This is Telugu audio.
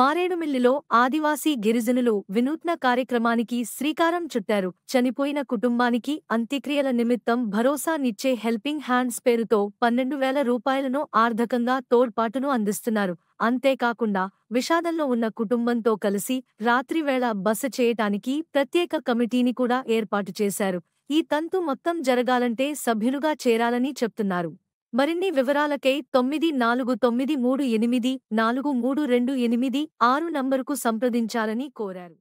మారేడుమిల్లిలో ఆదివాసీ గిరిజనులు వినూత్న కార్యక్రమానికి శ్రీకారం చుట్టారు చనిపోయిన కుటుంబానికి అంత్యక్రియల నిమిత్తం భరోసా నిచ్చే హెల్పింగ్ హ్యాండ్స్ పేరుతో పన్నెండు వేల రూపాయలను ఆర్థకంగా తోడ్పాటును అందిస్తున్నారు అంతేకాకుండా విషాదంలో ఉన్న కుటుంబంతో కలిసి రాత్రివేళ బస చేయటానికి ప్రత్యేక కమిటీని కూడా ఏర్పాటు చేశారు ఈ తంతు మొత్తం జరగాలంటే సభ్యులుగా చేరాలని చెప్తున్నారు మరిన్ని వివరాలకై తొమ్మిది నాలుగు తొమ్మిది మూడు ఎనిమిది నాలుగు మూడు రెండు ఎనిమిది ఆరు నంబరుకు సంప్రదించాలని కోరారు